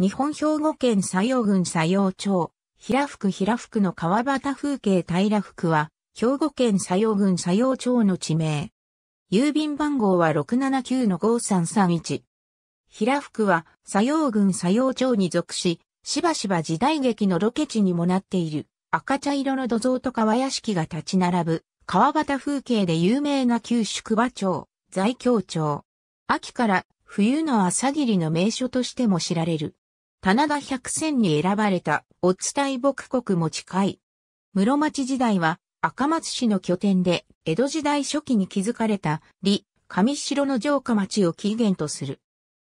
日本兵庫県佐用郡佐用町、平福平福の川端風景平福は、兵庫県佐用郡佐用町の地名。郵便番号は679-5331。平福は佐用郡佐用町に属し、しばしば時代劇のロケ地にもなっている赤茶色の土蔵と川屋敷が立ち並ぶ川端風景で有名な旧宿場町、在京町。秋から冬の朝霧の名所としても知られる。棚田百選に選ばれた、お伝い牧国も近い。室町時代は、赤松市の拠点で、江戸時代初期に築かれた、李、上城の城下町を起源とする。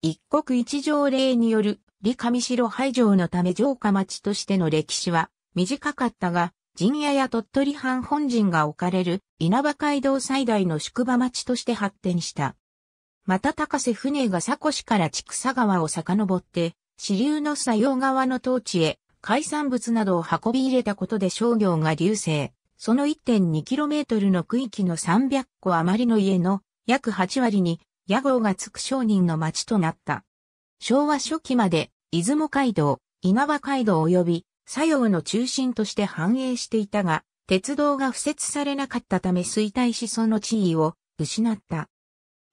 一国一条例による、李上城廃城のため城下町としての歴史は、短かったが、陣屋や鳥取藩本陣が置かれる、稲葉街道最大の宿場町として発展した。また高瀬船が佐古市から千草川を遡って、支流の左用側の当地へ海産物などを運び入れたことで商業が流星、その 1.2km の区域の300個余りの家の約8割に屋号がつく商人の町となった。昭和初期まで出雲街道、稲葉街道及び左用の中心として繁栄していたが、鉄道が敷設されなかったため衰退しその地位を失った。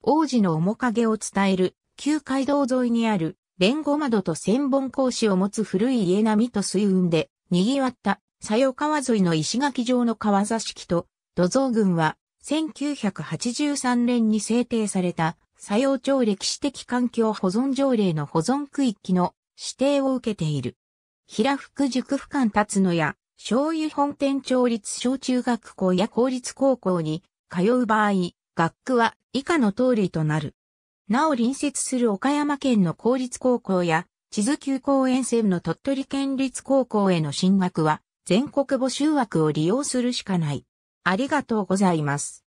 王子の面影を伝える旧街道沿いにある弁護窓と千本格子を持つ古い家並みと水運で、賑わった、佐用川沿いの石垣状の川座敷と、土蔵群は、1983年に制定された、佐用町歴史的環境保存条例の保存区域の指定を受けている。平福塾府間つ野や、醤油本店町立小中学校や公立高校に通う場合、学区は以下の通りとなる。なお隣接する岡山県の公立高校や、地図急公園線の鳥取県立高校への進学は、全国募集枠を利用するしかない。ありがとうございます。